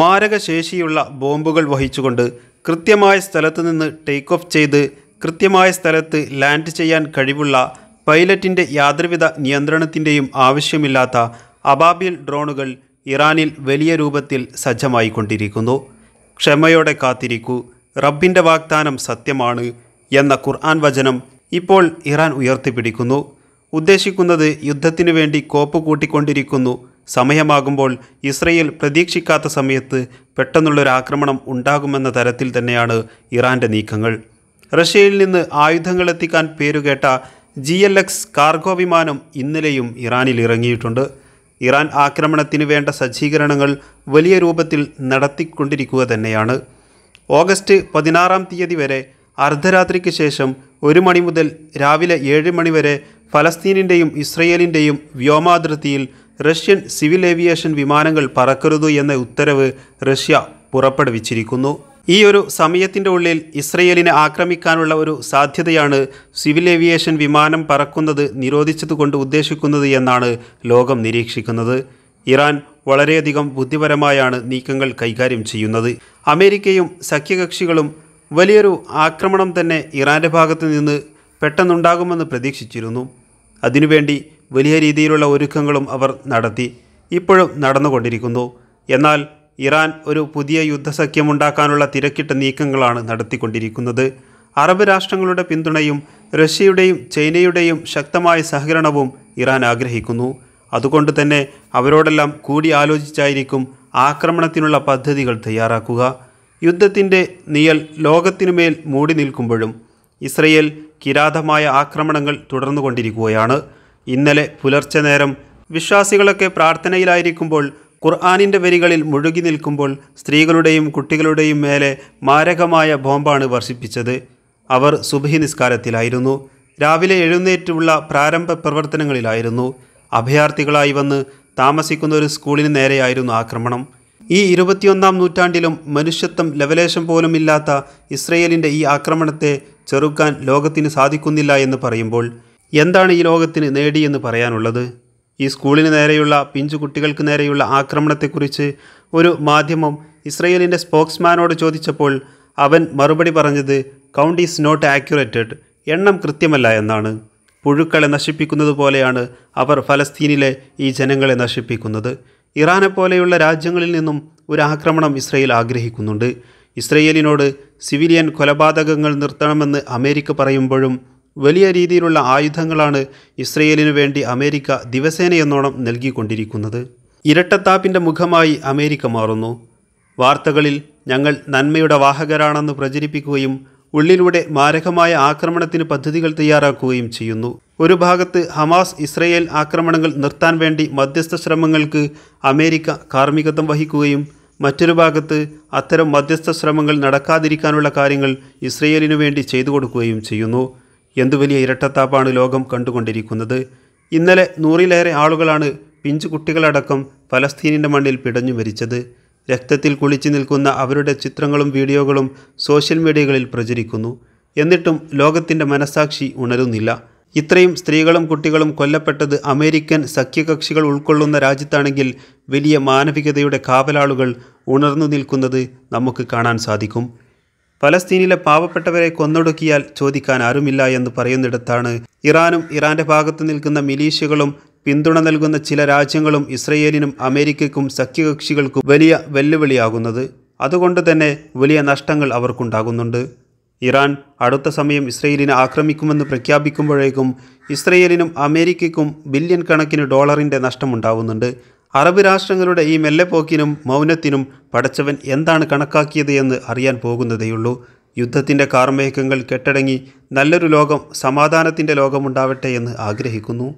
മാരകശേഷിയുള്ള ബോംബുകൾ വഹിച്ചുകൊണ്ട് കൃത്യമായ സ്ഥലത്തു നിന്ന് ടേക്ക് ഓഫ് ചെയ്ത് കൃത്യമായ സ്ഥലത്ത് ലാൻഡ് ചെയ്യാൻ കഴിവുള്ള പൈലറ്റിൻ്റെ യാതൊരുവിധ നിയന്ത്രണത്തിൻ്റെയും ആവശ്യമില്ലാത്ത അബാബിൽ ഡ്രോണുകൾ ഇറാനിൽ വലിയ രൂപത്തിൽ സജ്ജമായിക്കൊണ്ടിരിക്കുന്നു ക്ഷമയോടെ കാത്തിരിക്കൂ റബ്ബിൻ്റെ വാഗ്ദാനം സത്യമാണ് എന്ന ഖുർആൻ വചനം ഇപ്പോൾ ഇറാൻ ഉയർത്തിപ്പിടിക്കുന്നു ഉദ്ദേശിക്കുന്നത് യുദ്ധത്തിനു വേണ്ടി കോപ്പ് കൂട്ടിക്കൊണ്ടിരിക്കുന്നു സമയമാകുമ്പോൾ ഇസ്രയേൽ പ്രതീക്ഷിക്കാത്ത സമയത്ത് പെട്ടെന്നുള്ളൊരാക്രമണം ഉണ്ടാകുമെന്ന തരത്തിൽ തന്നെയാണ് ഇറാൻ്റെ നീക്കങ്ങൾ റഷ്യയിൽ നിന്ന് ആയുധങ്ങളെത്തിക്കാൻ പേരുകേട്ട ജി എൽ എക്സ് കാർഗോ വിമാനം ഇന്നലെയും ഇറാനിൽ ഇറങ്ങിയിട്ടുണ്ട് ഇറാൻ ആക്രമണത്തിന് വേണ്ട സജ്ജീകരണങ്ങൾ വലിയ രൂപത്തിൽ നടത്തിക്കൊണ്ടിരിക്കുക തന്നെയാണ് ഓഗസ്റ്റ് പതിനാറാം തീയതി വരെ അർദ്ധരാത്രിക്ക് ശേഷം ഒരു മണി മുതൽ രാവിലെ ഏഴ് മണി വരെ ഫലസ്തീനിൻ്റെയും ഇസ്രയേലിൻ്റെയും വ്യോമാതിർത്തിയിൽ റഷ്യൻ സിവിൽ ഏവിയേഷൻ വിമാനങ്ങൾ പറക്കരുത് എന്ന ഉത്തരവ് റഷ്യ പുറപ്പെടുവിച്ചിരിക്കുന്നു ഈ ഒരു സമയത്തിൻ്റെ ഉള്ളിൽ ഇസ്രയേലിനെ ആക്രമിക്കാനുള്ള ഒരു സാധ്യതയാണ് സിവിൽ ഏവിയേഷൻ വിമാനം പറക്കുന്നത് നിരോധിച്ചതുകൊണ്ട് ഉദ്ദേശിക്കുന്നത് എന്നാണ് ലോകം നിരീക്ഷിക്കുന്നത് ഇറാൻ വളരെയധികം ബുദ്ധിപരമായാണ് നീക്കങ്ങൾ കൈകാര്യം ചെയ്യുന്നത് അമേരിക്കയും സഖ്യകക്ഷികളും വലിയൊരു ആക്രമണം തന്നെ ഇറാൻ്റെ ഭാഗത്ത് നിന്ന് പെട്ടെന്നുണ്ടാകുമെന്ന് പ്രതീക്ഷിച്ചിരുന്നു അതിനുവേണ്ടി വലിയ രീതിയിലുള്ള ഒരുക്കങ്ങളും അവർ നടത്തി ഇപ്പോഴും നടന്നുകൊണ്ടിരിക്കുന്നു എന്നാൽ ഇറാൻ ഒരു പുതിയ യുദ്ധസഖ്യമുണ്ടാക്കാനുള്ള തിരക്കിട്ട നീക്കങ്ങളാണ് നടത്തിക്കൊണ്ടിരിക്കുന്നത് അറബ് രാഷ്ട്രങ്ങളുടെ പിന്തുണയും റഷ്യയുടെയും ചൈനയുടെയും ശക്തമായ സഹകരണവും ഇറാൻ ആഗ്രഹിക്കുന്നു അതുകൊണ്ട് തന്നെ അവരോടെല്ലാം കൂടി ആലോചിച്ചായിരിക്കും ആക്രമണത്തിനുള്ള പദ്ധതികൾ തയ്യാറാക്കുക യുദ്ധത്തിൻ്റെ നിയൽ ലോകത്തിനുമേൽ മൂടി നിൽക്കുമ്പോഴും ഇസ്രയേൽ കിരാതമായ ആക്രമണങ്ങൾ തുടർന്നുകൊണ്ടിരിക്കുകയാണ് ഇന്നലെ പുലർച്ചെ നേരം വിശ്വാസികളൊക്കെ പ്രാർത്ഥനയിലായിരിക്കുമ്പോൾ ഖുർആാനിൻ്റെ വരികളിൽ മുഴുകി നിൽക്കുമ്പോൾ സ്ത്രീകളുടെയും കുട്ടികളുടെയും മേലെ മാരകമായ ബോംബാണ് വർഷിപ്പിച്ചത് അവർ സുബഹി നിസ്കാരത്തിലായിരുന്നു രാവിലെ എഴുന്നേറ്റുള്ള പ്രാരംഭ പ്രവർത്തനങ്ങളിലായിരുന്നു അഭയാർത്ഥികളായി വന്ന് താമസിക്കുന്ന ഒരു സ്കൂളിന് നേരെയായിരുന്നു ആക്രമണം ഈ ഇരുപത്തിയൊന്നാം നൂറ്റാണ്ടിലും മനുഷ്യത്വം ലവലേശം പോലുമില്ലാത്ത ഇസ്രയേലിൻ്റെ ഈ ആക്രമണത്തെ ചെറുക്കാൻ ലോകത്തിന് സാധിക്കുന്നില്ല എന്ന് പറയുമ്പോൾ എന്താണ് ഈ ലോകത്തിന് നേടിയെന്ന് പറയാനുള്ളത് ഈ സ്കൂളിന് നേരെയുള്ള പിഞ്ചു കുട്ടികൾക്ക് നേരെയുള്ള ആക്രമണത്തെക്കുറിച്ച് ഒരു മാധ്യമം ഇസ്രയേലിൻ്റെ സ്പോക്സ്മാനോട് ചോദിച്ചപ്പോൾ അവൻ മറുപടി പറഞ്ഞത് കൗണ്ട് ഈസ് നോട്ട് ആക്യുറേറ്റഡ് എണ്ണം കൃത്യമല്ല എന്നാണ് പുഴുക്കളെ നശിപ്പിക്കുന്നത് പോലെയാണ് അവർ ഫലസ്തീനിലെ ഈ ജനങ്ങളെ നശിപ്പിക്കുന്നത് ഇറാനെ പോലെയുള്ള രാജ്യങ്ങളിൽ നിന്നും ഒരു ആക്രമണം ഇസ്രയേൽ ആഗ്രഹിക്കുന്നുണ്ട് ഇസ്രയേലിനോട് സിവിലിയൻ കൊലപാതകങ്ങൾ നിർത്തണമെന്ന് അമേരിക്ക പറയുമ്പോഴും വലിയ രീതിയിലുള്ള ആയുധങ്ങളാണ് ഇസ്രയേലിനു വേണ്ടി അമേരിക്ക ദിവസേനയെന്നോണം നൽകിക്കൊണ്ടിരിക്കുന്നത് ഇരട്ടത്താപ്പിൻ്റെ മുഖമായി അമേരിക്ക മാറുന്നു വാർത്തകളിൽ ഞങ്ങൾ നന്മയുടെ വാഹകരാണെന്ന് പ്രചരിപ്പിക്കുകയും ഉള്ളിലൂടെ മാരകമായ ആക്രമണത്തിന് പദ്ധതികൾ തയ്യാറാക്കുകയും ചെയ്യുന്നു ഒരു ഭാഗത്ത് ഹമാസ് ഇസ്രയേൽ ആക്രമണങ്ങൾ നിർത്താൻ വേണ്ടി മധ്യസ്ഥ ശ്രമങ്ങൾക്ക് അമേരിക്ക കാർമ്മികത്വം വഹിക്കുകയും മറ്റൊരു ഭാഗത്ത് അത്തരം മധ്യസ്ഥ ശ്രമങ്ങൾ നടക്കാതിരിക്കാനുള്ള കാര്യങ്ങൾ ഇസ്രയേലിനു വേണ്ടി ചെയ്തു കൊടുക്കുകയും ചെയ്യുന്നു എന്തു വലിയ ഇരട്ടത്താപ്പാണ് ലോകം കണ്ടുകൊണ്ടിരിക്കുന്നത് ഇന്നലെ നൂറിലേറെ ആളുകളാണ് പിഞ്ചു കുട്ടികളടക്കം ഫലസ്തീനിൻ്റെ മണ്ണിൽ പിടഞ്ഞു മരിച്ചത് രക്തത്തിൽ കുളിച്ചു നിൽക്കുന്ന അവരുടെ ചിത്രങ്ങളും വീഡിയോകളും സോഷ്യൽ മീഡിയകളിൽ പ്രചരിക്കുന്നു എന്നിട്ടും ലോകത്തിൻ്റെ മനസാക്ഷി ഉണരുന്നില്ല ഇത്രയും സ്ത്രീകളും കുട്ടികളും കൊല്ലപ്പെട്ടത് അമേരിക്കൻ സഖ്യകക്ഷികൾ ഉൾക്കൊള്ളുന്ന രാജ്യത്താണെങ്കിൽ വലിയ മാനവികതയുടെ കാവലാളുകൾ ഉണർന്നു നിൽക്കുന്നത് നമുക്ക് കാണാൻ സാധിക്കും ഫലസ്തീനിലെ പാവപ്പെട്ടവരെ കൊന്നൊടുക്കിയാൽ ചോദിക്കാൻ ആരുമില്ല എന്ന് പറയുന്നിടത്താണ് ഇറാനും ഇറാന്റെ ഭാഗത്ത് നിൽക്കുന്ന മിലീഷ്യകളും പിന്തുണ നൽകുന്ന ചില രാജ്യങ്ങളും ഇസ്രയേലിനും അമേരിക്കയ്ക്കും സഖ്യകക്ഷികൾക്കും വലിയ വെല്ലുവിളിയാകുന്നത് അതുകൊണ്ട് തന്നെ വലിയ നഷ്ടങ്ങൾ അവർക്കുണ്ടാകുന്നുണ്ട് ഇറാൻ അടുത്ത സമയം ഇസ്രയേലിനെ ആക്രമിക്കുമെന്ന് പ്രഖ്യാപിക്കുമ്പോഴേക്കും ഇസ്രയേലിനും അമേരിക്കയ്ക്കും ബില്യൺ കണക്കിന് ഡോളറിൻ്റെ നഷ്ടമുണ്ടാവുന്നുണ്ട് അറബ് രാഷ്ട്രങ്ങളുടെ ഈ മെല്ലെപ്പോക്കിനും മൗനത്തിനും പടച്ചവൻ എന്താണ് കണക്കാക്കിയത് എന്ന് അറിയാൻ പോകുന്നതേയുള്ളൂ യുദ്ധത്തിൻ്റെ കാർമേഘങ്ങൾ കെട്ടടങ്ങി നല്ലൊരു ലോകം സമാധാനത്തിൻ്റെ ലോകമുണ്ടാവട്ടെ എന്ന് ആഗ്രഹിക്കുന്നു